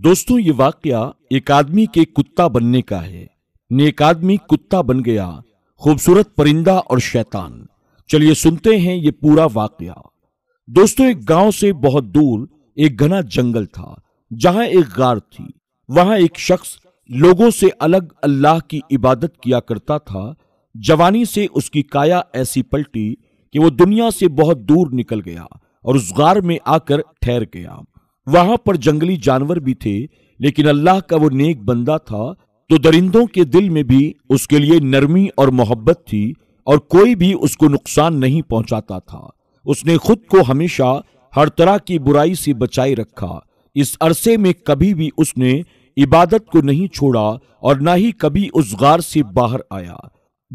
दोस्तों ये वाक्य एक आदमी के कुत्ता बनने का है नेक आदमी कुत्ता बन गया खूबसूरत परिंदा और शैतान चलिए सुनते हैं ये पूरा वाक्य दोस्तों एक गांव से बहुत दूर एक घना जंगल था जहां एक गार थी वहां एक शख्स लोगों से अलग अल्लाह की इबादत किया करता था जवानी से उसकी काया ऐसी पलटी कि वो दुनिया से बहुत दूर निकल गया और उस गार में आकर ठहर गया वहां पर जंगली जानवर भी थे लेकिन अल्लाह का वो नेक बंदा था तो दरिंदों के दिल में भी उसके लिए नरमी और मोहब्बत थी और कोई भी उसको नुकसान नहीं पहुंचाता था उसने खुद को हमेशा हर तरह की बुराई से बचाए रखा इस अरसे में कभी भी उसने इबादत को नहीं छोड़ा और ना ही कभी उस गार से बाहर आया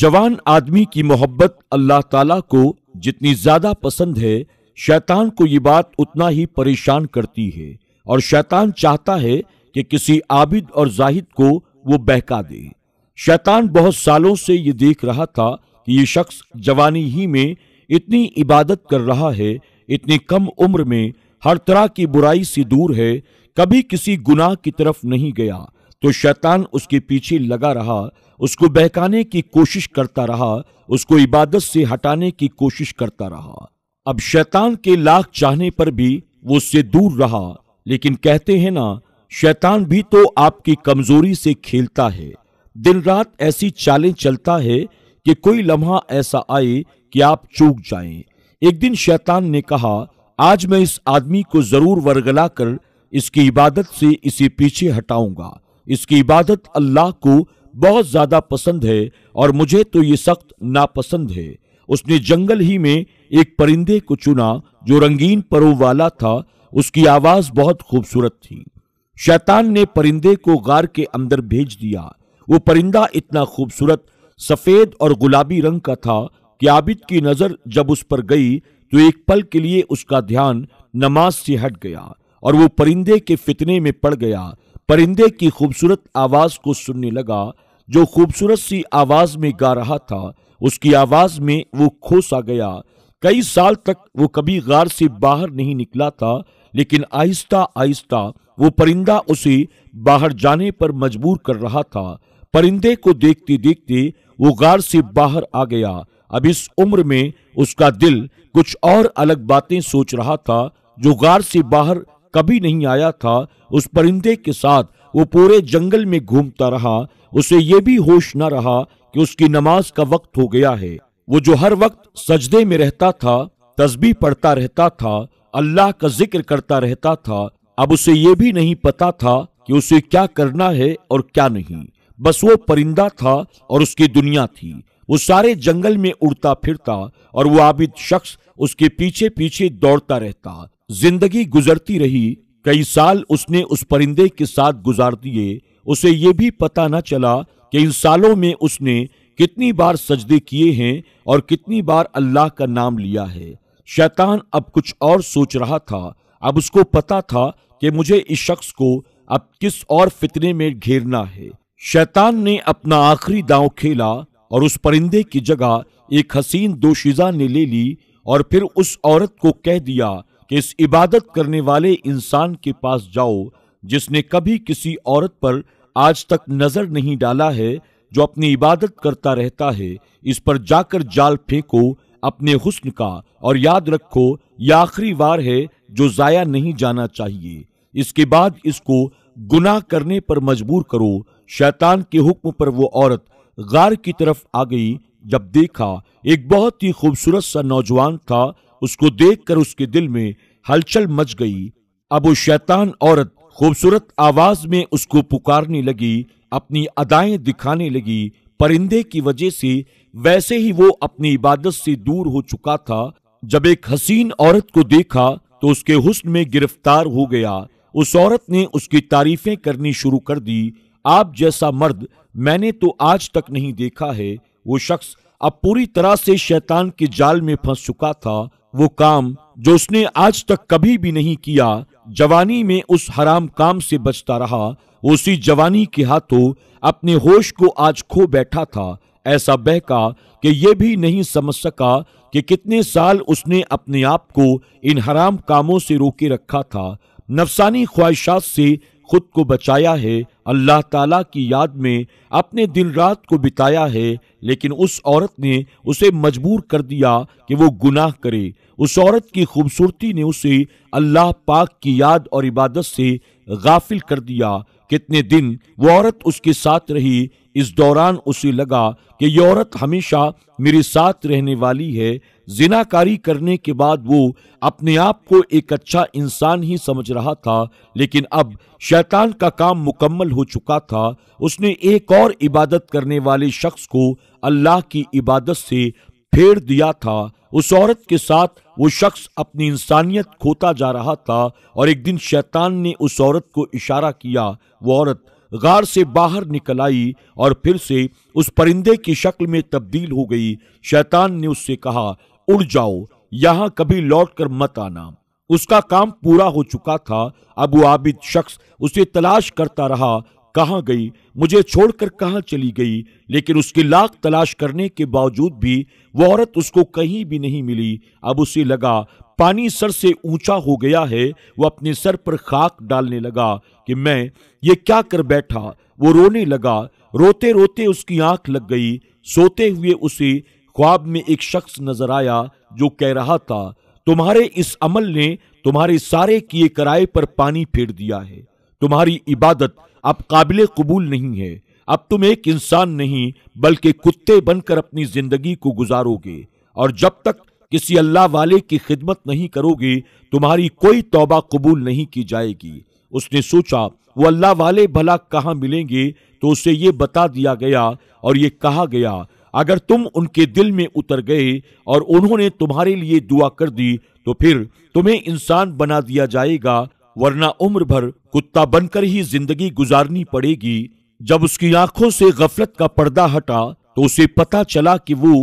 जवान आदमी की मोहब्बत अल्लाह ताला को जितनी ज्यादा पसंद है शैतान को ये बात उतना ही परेशान करती है और शैतान चाहता है कि किसी आबिद और जाहिद को वो बहका दे शैतान बहुत सालों से ये देख रहा था कि ये शख्स जवानी ही में इतनी इबादत कर रहा है इतनी कम उम्र में हर तरह की बुराई से दूर है कभी किसी गुनाह की तरफ नहीं गया तो शैतान उसके पीछे लगा रहा उसको बहकाने की कोशिश करता रहा उसको इबादत से हटाने की कोशिश करता रहा अब शैतान के लाख चाहने पर भी वो उससे दूर रहा लेकिन कहते हैं ना शैतान भी तो आपकी कमजोरी से खेलता है दिन रात ऐसी चालें चलता है कि कोई लम्हा ऐसा आए कि आप चूक जाएं। एक दिन शैतान ने कहा आज मैं इस आदमी को जरूर वरगला कर इसकी इबादत से इसे पीछे हटाऊंगा इसकी इबादत अल्लाह को बहुत ज्यादा पसंद है और मुझे तो ये सख्त नापसंद है उसने जंगल ही में एक परिंदे को चुना जो रंगीन परों वाला था उसकी आवाज बहुत खूबसूरत थी शैतान ने परिंदे को गार के अंदर भेज दिया वो परिंदा इतना खूबसूरत सफेद और गुलाबी रंग का था कि आबिद की नजर जब उस पर गई तो एक पल के लिए उसका ध्यान नमाज से हट गया और वो परिंदे के फितने में पड़ गया परिंदे की खूबसूरत आवाज को सुनने लगा जो खूबसूरत सी आवाज में गा रहा था उसकी आवाज में वो खोसा गया कई साल तक वो कभी गार से बाहर नहीं निकला था लेकिन आहिस्ता आहिस्ता वो परिंदा उसे बाहर जाने पर मजबूर कर रहा था परिंदे को देखते देखते वो गार से बाहर आ गया अब इस उम्र में उसका दिल कुछ और अलग बातें सोच रहा था जो गार से बाहर कभी नहीं आया था उस परिंदे के साथ वो पूरे जंगल में घूमता रहा उसे ये भी होश न रहा कि उसकी नमाज का वक्त हो गया है वो जो हर वक्त सजदे में रहता था तस्बी पढ़ता रहता था अल्लाह का जिक्र करता रहता था अब उसे ये भी नहीं पता था कि उसे क्या करना है और क्या नहीं बस वो परिंदा था और उसकी दुनिया थी वो सारे जंगल में उड़ता फिरता और वो आबिद शख्स उसके पीछे पीछे दौड़ता रहता जिंदगी गुजरती रही कई साल उसने उस परिंदे के साथ गुजार दिए उसे ये भी पता न चला कि इन सालों में उसने कितनी बार सजदे किए हैं और कितनी बार अल्लाह का नाम लिया है शैतान अब कुछ और सोच रहा था अब उसको पता था कि मुझे इस शख्स को अब किस और फितने में घेरना है शैतान ने अपना आखिरी दांव खेला और उस परिंदे की जगह एक हसीन दोशीजा ने ले ली और फिर उस औरत को कह दिया कि इस इबादत करने वाले इंसान के पास जाओ जिसने कभी किसी औरत पर आज तक नजर नहीं डाला है जो अपनी इबादत करता रहता है इस पर जाकर जाल फेंको अपने हुस्न का और याद रखो यह आखिरी वार है जो जाया नहीं जाना चाहिए इसके बाद इसको गुनाह करने पर मजबूर करो शैतान के हुक्म पर वो औरत गार की तरफ आ गई जब देखा एक बहुत ही खूबसूरत सा नौजवान था उसको देखकर उसके दिल में हलचल मच गई अब वो शैतान औरत खूबसूरत आवाज में उसको पुकारने लगी अपनी अदाएं दिखाने लगी परिंदे की वजह से वैसे ही वो अपनी इबादत से दूर हो चुका था जब एक हसीन औरत को देखा तो उसके हुस्न में गिरफ्तार हो गया उस औरत ने उसकी तारीफें करनी शुरू कर दी आप जैसा मर्द मैंने तो आज तक नहीं देखा है वो शख्स अब पूरी तरह से शैतान के जाल में फंस चुका था वो काम जो उसने आज तक कभी भी नहीं किया जवानी में उस हराम काम से बचता रहा उसी जवानी के हाथों अपने होश को आज खो बैठा था ऐसा बहका कि यह भी नहीं समझ सका कि कितने साल उसने अपने आप को इन हराम कामों से रोके रखा था नफसानी ख्वाहिशात से खुद को बचाया है अल्लाह ताला की याद में अपने दिन रात को बिताया है लेकिन उस औरत ने उसे मजबूर कर दिया कि वो गुनाह करे उस औरत की खूबसूरती ने उसे अल्लाह पाक की याद और इबादत से गाफिल कर दिया कितने दिन वो औरत उसके साथ रही इस दौरान उसे लगा कि ये औरत हमेशा मेरे साथ रहने वाली है जिनाकारी करने के बाद वो अपने आप को एक अच्छा इंसान ही समझ रहा था लेकिन अब शैतान का काम मुकम्मल हो चुका था उसने एक और इबादत करने वाले शख्स को अल्लाह की इबादत से फेर दिया था उस औरत के साथ वो शख्स अपनी इंसानियत खोता जा रहा था और एक दिन शैतान ने उस औरत को इशारा किया वो औरत गार से बाहर निकल आई और फिर से उस परिंदे की शक्ल में तब्दील हो गई शैतान ने उससे कहा उड़ जाओ यहां कभी लौट कर मत आना उसका काम पूरा हो चुका था अब वो आबिद शख्स उसे तलाश करता रहा कहां गई मुझे छोड़कर कहां चली गई लेकिन उसकी लाख तलाश करने के बावजूद भी वो औरत उसको कहीं भी नहीं मिली अब उसे लगा पानी सर से ऊंचा हो गया है वह अपने सर पर खाक डालने लगा कि मैं ये क्या कर बैठा वो रोने लगा रोते रोते उसकी आंख लग गई सोते हुए उसे ख्वाब में एक शख्स नजर आया जो कह रहा था तुम्हारे इस अमल ने तुम्हारे सारे किए कराए पर पानी फेर दिया है तुम्हारी इबादत अब काबिल कबूल नहीं है अब तुम एक इंसान नहीं बल्कि कुत्ते बनकर अपनी जिंदगी को गुजारोगे और जब तक किसी अल्लाह वाले की खिदमत नहीं करोगे तुम्हारी कोई तोबा कबूल नहीं की जाएगी उसने सोचा वो अल्लाह वाले भला कहाँ मिलेंगे तो उसे ये बता दिया गया और ये कहा गया अगर तुम उनके दिल में उतर गए और उन्होंने तुम्हारे लिए दुआ कर दी तो फिर तुम्हें इंसान बना दिया जाएगा वरना उम्र भर कुत्ता बनकर ही जिंदगी गुजारनी पड़ेगी जब उसकी आंखों से गफलत का पर्दा हटा तो उसे पता चला कि वो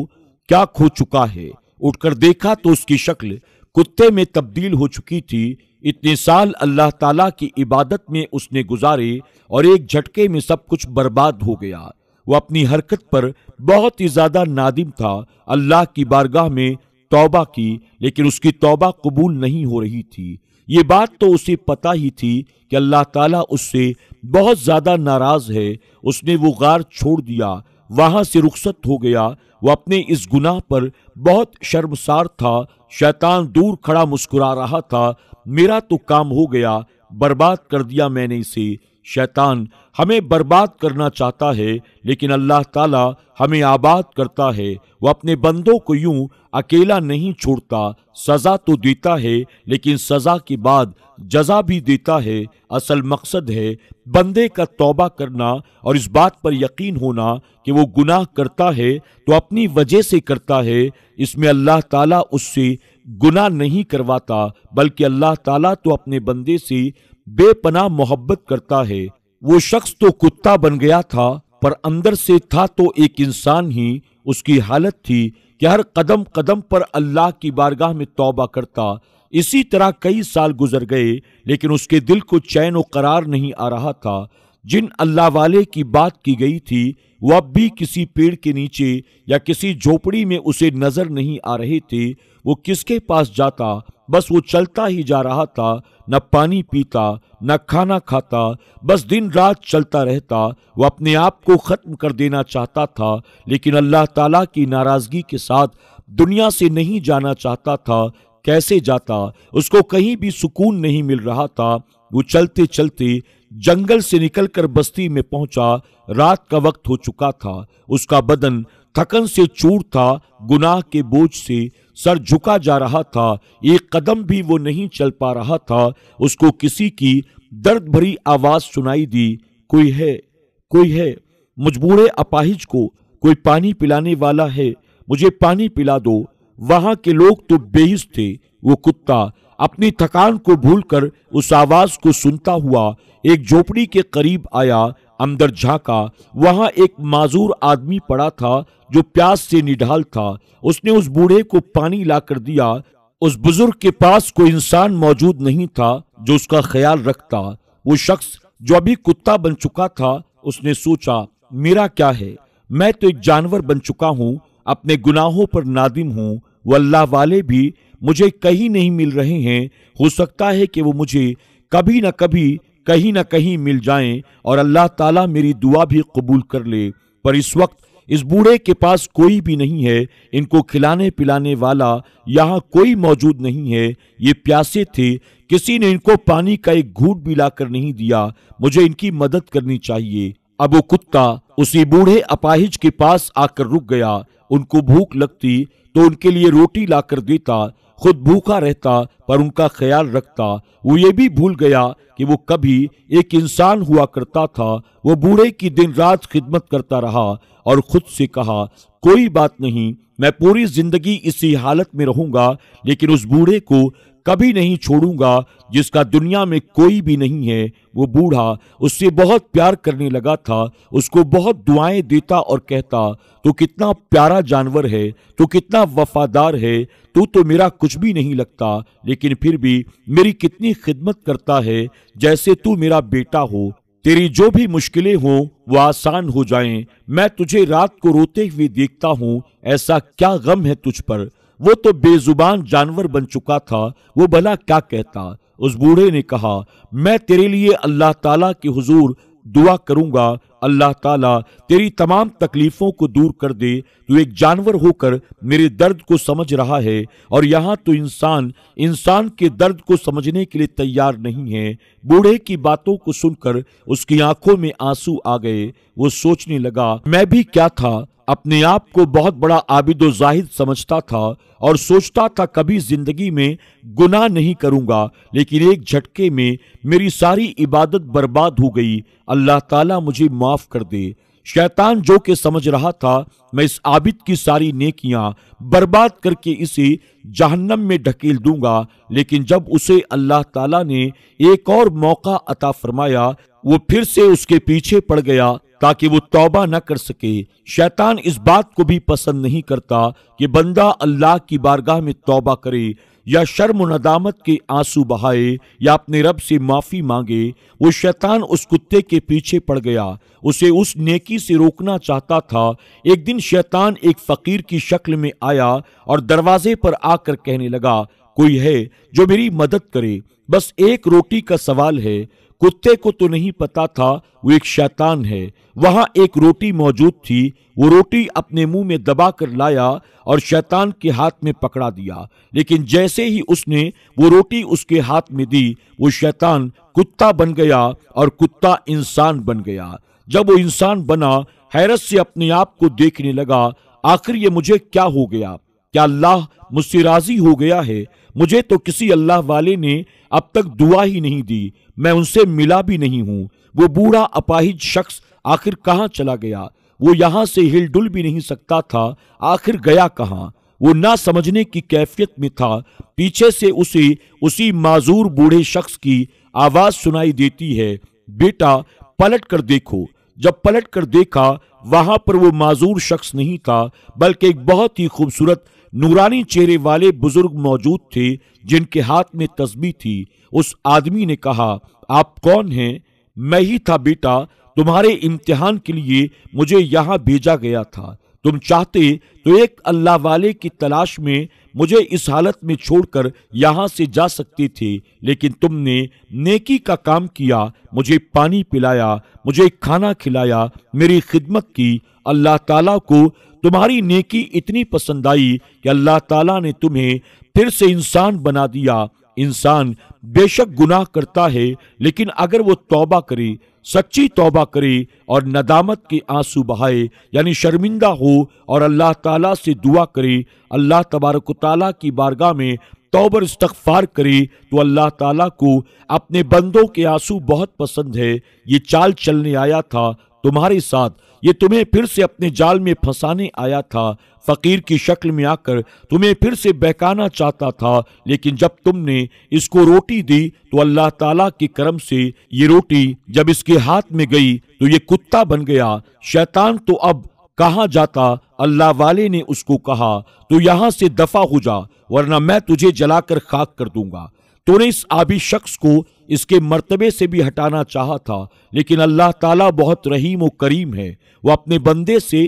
क्या खो चुका है उठकर देखा तो उसकी शक्ल कुत्ते में तब्दील हो चुकी थी इतने साल अल्लाह ताला की इबादत में उसने गुजारे और एक झटके में सब कुछ बर्बाद हो गया वो अपनी हरकत पर बहुत ही ज्यादा नादिम था अल्लाह की बारगाह में तौबा की लेकिन उसकी तौबा कबूल नहीं हो रही थी ये बात तो उसे पता ही थी कि अल्लाह ताला उससे बहुत ज़्यादा नाराज़ है उसने वो गार छोड़ दिया वहां से रुखसत हो गया वह अपने इस गुनाह पर बहुत शर्मसार था शैतान दूर खड़ा मुस्कुरा रहा था मेरा तो काम हो गया बर्बाद कर दिया मैंने इसे शैतान हमें बर्बाद करना चाहता है लेकिन अल्लाह ताला हमें आबाद करता है वह अपने बंदों को यूं अकेला नहीं छोड़ता सज़ा तो देता है लेकिन सज़ा के बाद जजा भी देता है असल मकसद है बंदे का तौबा करना और इस बात पर यकीन होना कि वो गुनाह करता है तो अपनी वजह से करता है इसमें अल्लाह ताला उससे गुनाह नहीं करवाता बल्कि अल्लाह ताला तो अपने बंदे से बेपना मोहब्बत करता है वो शख्स तो कुत्ता बन गया था पर अंदर से था तो एक इंसान ही उसकी हालत थी कि हर कदम कदम पर अल्लाह की बारगाह में तौबा करता इसी तरह कई साल गुजर गए लेकिन उसके दिल को चैन व करार नहीं आ रहा था जिन अल्लाह वाले की बात की गई थी वह अब भी किसी पेड़ के नीचे या किसी झोपड़ी में उसे नजर नहीं आ रहे थे वो किसके पास जाता बस वो चलता ही जा रहा था न पानी पीता न खाना खाता बस दिन रात चलता रहता वह अपने आप को ख़त्म कर देना चाहता था लेकिन अल्लाह ताला की नाराज़गी के साथ दुनिया से नहीं जाना चाहता था कैसे जाता उसको कहीं भी सुकून नहीं मिल रहा था वो चलते चलते जंगल से निकलकर बस्ती में पहुंचा रात का वक्त हो चुका था उसका बदन थकन से चूर था गुनाह के बोझ से सर झुका जा रहा था एक कदम भी वो नहीं चल पा रहा था उसको किसी की दर्द भरी आवाज सुनाई दी कोई है कोई है मजबूरे अपाहिज को कोई पानी पिलाने वाला है मुझे पानी पिला दो वहां के लोग तो बेहिस थे वो कुत्ता अपनी थकान को भूलकर उस आवाज को सुनता हुआ एक झोपड़ी के करीब आया अंदर झांका वहां एक माजूर आदमी पड़ा था जो प्यास से निढाल था उसने उस बूढ़े को पानी लाकर दिया उस बुजुर्ग के पास कोई इंसान मौजूद नहीं था जो उसका ख्याल रखता वो शख्स जो अभी कुत्ता बन चुका था उसने सोचा मेरा क्या है मैं तो एक जानवर बन चुका हूँ अपने गुनाहों पर नादिम हूँ वो अल्लाह वाले भी मुझे कहीं नहीं मिल रहे हैं हो सकता है कि वो मुझे कभी ना कभी कहीं ना कहीं मिल जाएं और अल्लाह ताला मेरी दुआ भी कबूल कर ले पर इस वक्त इस बूढ़े के पास कोई भी नहीं है इनको खिलाने पिलाने वाला यहाँ कोई मौजूद नहीं है ये प्यासे थे किसी ने इनको पानी का एक घूट भी लाकर नहीं दिया मुझे इनकी मदद करनी चाहिए अब वो कुत्ता उसी बूढ़े अपाहिज के पास आकर रुक गया उनको भूख लगती तो उनके लिए रोटी लाकर देता खुद भूखा रहता पर उनका ख्याल रखता वो ये भी भूल गया कि वो कभी एक इंसान हुआ करता था वो बूढ़े की दिन रात खिदमत करता रहा और खुद से कहा कोई बात नहीं मैं पूरी जिंदगी इसी हालत में रहूंगा लेकिन उस बूढ़े को कभी नहीं छोड़ूंगा जिसका दुनिया में कोई भी नहीं है वो बूढ़ा उससे बहुत प्यार करने लगा था उसको बहुत दुआएं देता और कहता तो कितना प्यारा जानवर है तो कितना वफादार है तू तो मेरा कुछ भी नहीं लगता लेकिन फिर भी मेरी कितनी खिदमत करता है जैसे तू मेरा बेटा हो तेरी जो भी मुश्किलें हों वो आसान हो जाएं मैं तुझे रात को रोते हुए देखता हूँ ऐसा क्या गम है तुझ पर वो तो बेजुबान जानवर बन चुका था वो भला क्या कहता उस बूढ़े ने कहा मैं तेरे लिए अल्लाह ताला के हुजूर दुआ करूंगा अल्लाह ताला तेरी तमाम तकलीफों को दूर कर दे तू एक जानवर होकर मेरे दर्द को समझ रहा है और यहाँ तो इंसान इंसान के दर्द को समझने के लिए तैयार नहीं है बूढ़े की बातों को सुनकर उसकी आंखों में आंसू आ गए वो सोचने लगा मैं भी क्या था अपने आप को बहुत बड़ा आबिदो जाहिद समझता था और सोचता था कभी जिंदगी में गुनाह नहीं करूंगा लेकिन एक झटके में मेरी सारी इबादत बर्बाद हो गई अल्लाह ताला मुझे माफ़ कर दे शैतान जो के समझ रहा था मैं इस आबिद की सारी नेकियां बर्बाद करके इसे जहन्नम में ढकेल दूंगा लेकिन जब उसे अल्लाह ताला ने एक और मौका अता फरमाया वो फिर से उसके पीछे पड़ गया ताकि वो तौबा ना कर सके शैतान इस बात को भी पसंद नहीं करता कि बंदा अल्लाह की बारगाह में तौबा करे या शर्म नदामत के आंसू बहाए या अपने रब से माफ़ी मांगे वो शैतान उस कुत्ते के पीछे पड़ गया उसे उस नेकी से रोकना चाहता था एक दिन शैतान एक फ़कीर की शक्ल में आया और दरवाजे पर आकर कहने लगा कोई है जो मेरी मदद करे बस एक रोटी का सवाल है कुत्ते को तो नहीं पता था वो एक शैतान है वहां एक रोटी मौजूद थी वो रोटी अपने मुंह में दबा कर लाया और शैतान के हाथ में पकड़ा दिया लेकिन जैसे ही उसने वो रोटी उसके हाथ में दी वो शैतान कुत्ता बन गया और कुत्ता इंसान बन गया जब वो इंसान बना हैरत से अपने आप को देखने लगा आखिर ये मुझे क्या हो गया क्या अल्लाह मुझसे राजी हो गया है मुझे तो किसी अल्लाह वाले ने अब तक दुआ ही नहीं दी मैं उनसे मिला भी नहीं हूं वो बूढ़ा अपाहिज शख्स आखिर कहाँ चला गया वो यहां से हिलडुल भी नहीं सकता था आखिर गया कहाँ वो ना समझने की कैफियत में था पीछे से उसे उसी माजूर बूढ़े शख्स की आवाज सुनाई देती है बेटा पलट कर देखो जब पलट कर देखा वहां पर वो माजूर शख्स नहीं था बल्कि एक बहुत ही खूबसूरत नूरानी चेहरे वाले बुजुर्ग मौजूद थे जिनके हाथ में तस्बी थी उस आदमी ने कहा आप कौन हैं मैं ही था बेटा तुम्हारे इम्तिहान के लिए मुझे यहाँ भेजा गया था तुम चाहते तो एक अल्लाह वाले की तलाश में मुझे इस हालत में छोड़कर यहाँ से जा सकते थे लेकिन तुमने नेकी का काम किया मुझे पानी पिलाया मुझे खाना खिलाया मेरी खिदमत की अल्लाह ताला को तुम्हारी नेकी इतनी पसंद आई कि अल्लाह ताला ने तुम्हें फिर से इंसान बना दिया इंसान बेशक गुनाह करता है लेकिन अगर वो तौबा करे सच्ची तौबा करे और नदामत के आंसू बहाए यानी शर्मिंदा हो और अल्लाह ताला से दुआ करे अल्लाह तबारक ताला की बारगाह में तौबर इस्तफार करे तो अल्लाह ताला को अपने बंदों के आंसू बहुत पसंद है ये चाल चलने आया था तुम्हारे साथ ये तुम्हें फिर से अपने जाल में फंसाने आया था फकीर की शक्ल में आकर तुम्हें फिर से बहकाना चाहता था लेकिन जब तुमने इसको रोटी दी तो अल्लाह ताला के करम से ये रोटी जब इसके हाथ में गई तो ये कुत्ता बन गया शैतान तो अब कहा जाता अल्लाह वाले ने उसको कहा तो यहां से दफा हो जा वरना मैं तुझे जलाकर खाक कर दूंगा तूने इस आबी शख्स को इसके मर्तबे से भी हटाना चाहा था लेकिन अल्लाह ताला बहुत रहीम व करीम है वह अपने बंदे से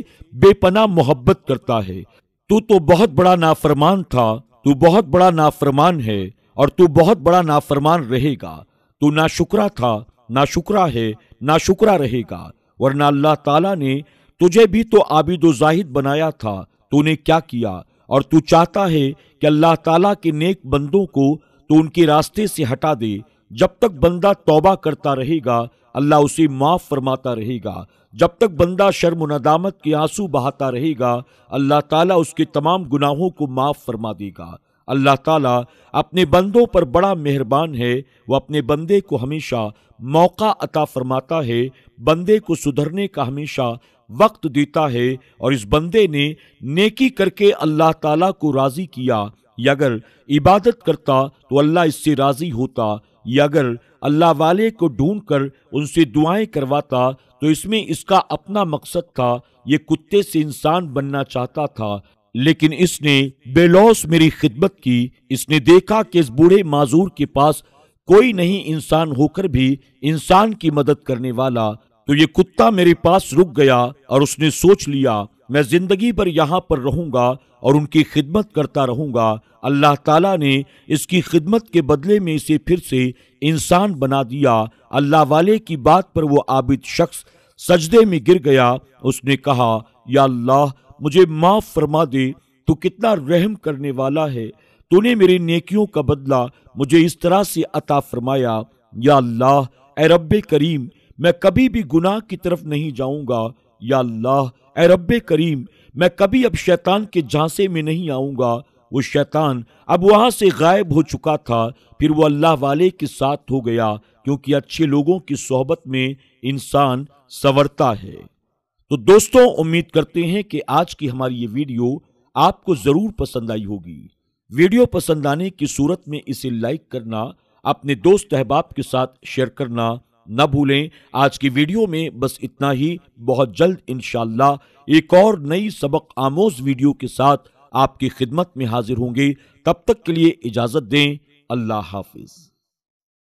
बेपना मोहब्बत करता है तू तो बहुत बड़ा नाफरमान था तू बहुत बड़ा नाफरमान है और तू बहुत बड़ा नाफरमान रहेगा तू ना शुक्रा था ना शुक्रा है ना शुक्रा रहेगा वरना अल्लाह ताला ने तुझे भी तो आबिद जाहिद बनाया था तूने क्या किया और तू चाहता है कि अल्लाह ताला के नेक बंदों को तो उनके रास्ते से हटा दे जब तक बंदा तौबा करता रहेगा अल्लाह उसे माफ़ फरमाता रहेगा जब तक बंदा शर्म नदामत के आंसू बहाता रहेगा अल्लाह ताला उसके तमाम गुनाहों को माफ़ फरमा देगा अल्लाह ताला अपने बंदों पर बड़ा मेहरबान है वह अपने बंदे को हमेशा मौका अता फरमाता है बंदे को सुधरने का हमेशा वक्त देता है और इस बंदे ने नेकी करके अल्लाह ताला को राज़ी किया या अगर इबादत करता तो अल्लाह इससे राज़ी होता या अगर अल्लाह वाले को ढूंढ कर उनसे दुआएं करवाता तो इसमें इसका अपना मकसद था ये कुत्ते से इंसान बनना चाहता था लेकिन इसने बेलौस मेरी खिदमत की इसने देखा कि इस बूढ़े माजूर के पास कोई नहीं इंसान होकर भी इंसान की मदद करने वाला तो ये कुत्ता मेरे पास रुक गया और उसने सोच लिया मैं ज़िंदगी पर यहाँ पर रहूँगा और उनकी खिदमत करता रहूँगा अल्लाह ताला ने इसकी खिदमत के बदले में इसे फिर से इंसान बना दिया अल्लाह वाले की बात पर वो आबिद शख्स सजदे में गिर गया उसने कहा या अल्लाह मुझे माफ़ फरमा दे तू कितना रहम करने वाला है तूने मेरी नेकियों का बदला मुझे इस तरह से अता फरमाया या अल्लाह ए रब करीम मैं कभी भी गुनाह की तरफ नहीं जाऊँगा या अल्लाह ए रब करीम मैं कभी अब शैतान के झांसे में नहीं आऊँगा वो शैतान अब वहाँ से गायब हो चुका था फिर वो अल्लाह वाले के साथ हो गया क्योंकि अच्छे लोगों की सोहबत में इंसान संवरता है तो दोस्तों उम्मीद करते हैं कि आज की हमारी ये वीडियो आपको ज़रूर पसंद आई होगी वीडियो पसंद आने की सूरत में इसे लाइक करना अपने दोस्त अहबाब के साथ शेयर करना न भूलें आज की वीडियो में बस इतना ही बहुत जल्द इन एक और नई सबक आमोज वीडियो के साथ आपकी खिदमत में हाजिर होंगे तब तक के लिए इजाजत दें अल्लाह हाफिज़